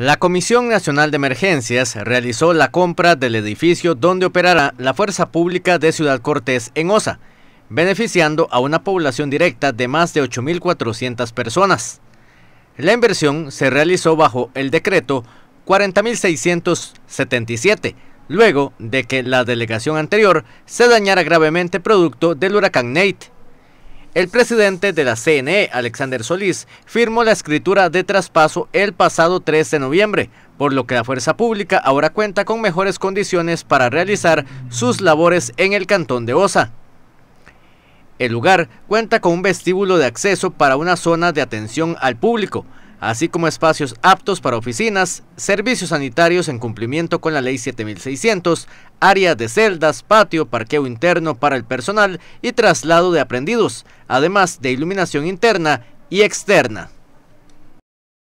La Comisión Nacional de Emergencias realizó la compra del edificio donde operará la Fuerza Pública de Ciudad Cortés en Osa, beneficiando a una población directa de más de 8.400 personas. La inversión se realizó bajo el decreto 40.677, luego de que la delegación anterior se dañara gravemente producto del huracán Nate. El presidente de la CNE, Alexander Solís, firmó la escritura de traspaso el pasado 3 de noviembre, por lo que la Fuerza Pública ahora cuenta con mejores condiciones para realizar sus labores en el Cantón de Osa. El lugar cuenta con un vestíbulo de acceso para una zona de atención al público, así como espacios aptos para oficinas, servicios sanitarios en cumplimiento con la Ley 7600, áreas de celdas, patio, parqueo interno para el personal y traslado de aprendidos, además de iluminación interna y externa.